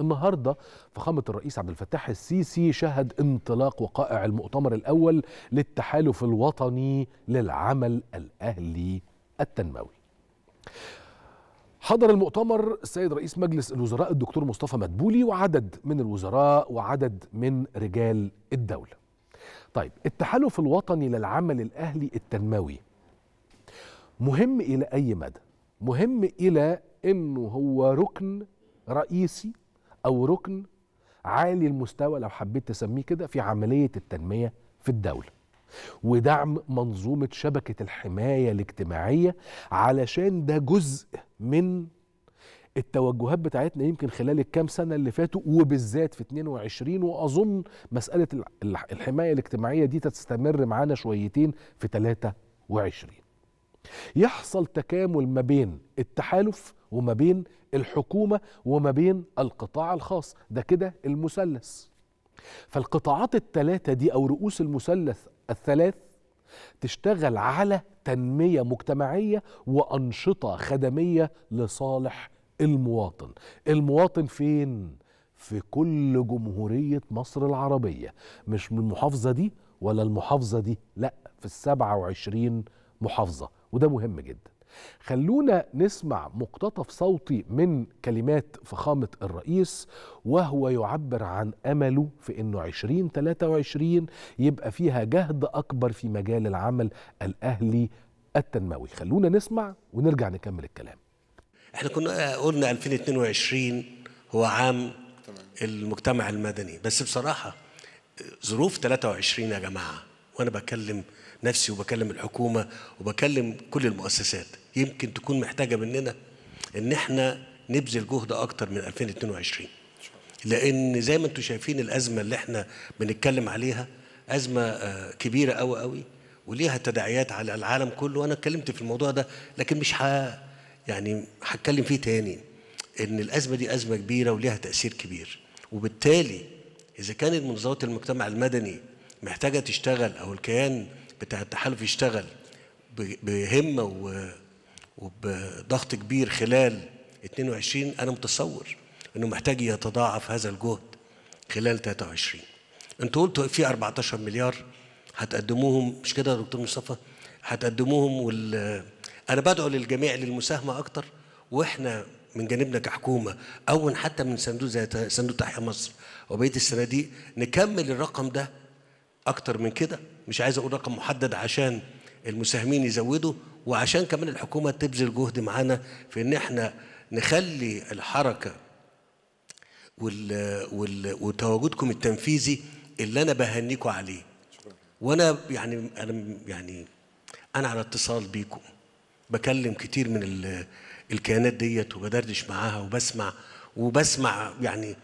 النهارده فخامه الرئيس عبد الفتاح السيسي شهد انطلاق وقائع المؤتمر الاول للتحالف الوطني للعمل الاهلي التنموي حضر المؤتمر السيد رئيس مجلس الوزراء الدكتور مصطفى مدبولي وعدد من الوزراء وعدد من رجال الدولة طيب التحالف الوطني للعمل الأهلي التنموي مهم إلى أي مدى؟ مهم إلى أنه هو ركن رئيسي او ركن عالي المستوى لو حبيت تسميه كده في عمليه التنميه في الدوله ودعم منظومه شبكه الحمايه الاجتماعيه علشان ده جزء من التوجهات بتاعتنا يمكن خلال الكام سنه اللي فاتوا وبالذات في 22 واظن مساله الحمايه الاجتماعيه دي تستمر معانا شويتين في 23 يحصل تكامل ما بين التحالف وما بين الحكومة وما بين القطاع الخاص ده كده المثلث فالقطاعات الثلاثة دي أو رؤوس المثلث الثلاث تشتغل على تنمية مجتمعية وأنشطة خدمية لصالح المواطن المواطن فين؟ في كل جمهورية مصر العربية مش من المحافظة دي ولا المحافظة دي لا في السبعة وعشرين محافظة وده مهم جدا خلونا نسمع مقتطف صوتي من كلمات فخامة الرئيس وهو يعبر عن أمله في أنه 2023 يبقى فيها جهد أكبر في مجال العمل الأهلي التنموي خلونا نسمع ونرجع نكمل الكلام احنا كنا قلنا 2022 هو عام المجتمع المدني بس بصراحة ظروف 23 يا جماعة وانا بكلم نفسي وبكلم الحكومه وبكلم كل المؤسسات يمكن تكون محتاجه مننا ان احنا نبذل جهد اكتر من 2022 لان زي ما انتم شايفين الازمه اللي احنا بنتكلم عليها ازمه آه، كبيره قوي قوي وليها تداعيات على العالم كله وانا اتكلمت في الموضوع ده لكن مش ه... يعني هتكلم فيه تاني ان الازمه دي ازمه كبيره وليها تاثير كبير وبالتالي اذا كانت منظمات المجتمع المدني محتاجة تشتغل أو الكيان بتاع التحالف يشتغل بهمة وبضغط كبير خلال 22 أنا متصور أنه محتاج يتضاعف هذا الجهد خلال 23 أنتوا قلتوا في 14 مليار هتقدموهم مش كده يا دكتور مصطفى هتقدموهم وال أنا بدعو للجميع للمساهمة أكتر وإحنا من جانبنا كحكومة أو حتى من صندوق زي صندوق تحيا مصر وبقية الصناديق نكمل الرقم ده اكتر من كده مش عايز اقول رقم محدد عشان المساهمين يزودوا وعشان كمان الحكومه تبذل جهد معانا في ان احنا نخلي الحركه وال وال وتواجدكم التنفيذي اللي انا بهنيكم عليه وانا يعني انا يعني انا على اتصال بيكم بكلم كتير من الكيانات ديت وبدردش معاها وبسمع وبسمع يعني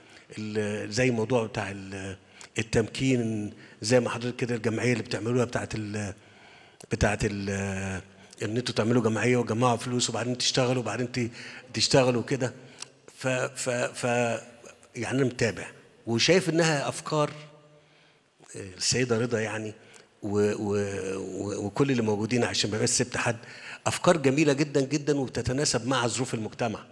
زي الموضوع بتاع التمكين زي ما حضرتك كده الجمعيه اللي بتعملوها بتاعت ال بتاعت ان انتوا تعملوا جمعيه وتجمعوا فلوس وبعدين تشتغلوا وبعدين تشتغلوا كده ف ف ف يعني انا متابع وشايف انها افكار آه، السيده رضا يعني و و و وكل اللي موجودين عشان ما بس سبت حد افكار جميله جدا جدا وبتتناسب مع ظروف المجتمع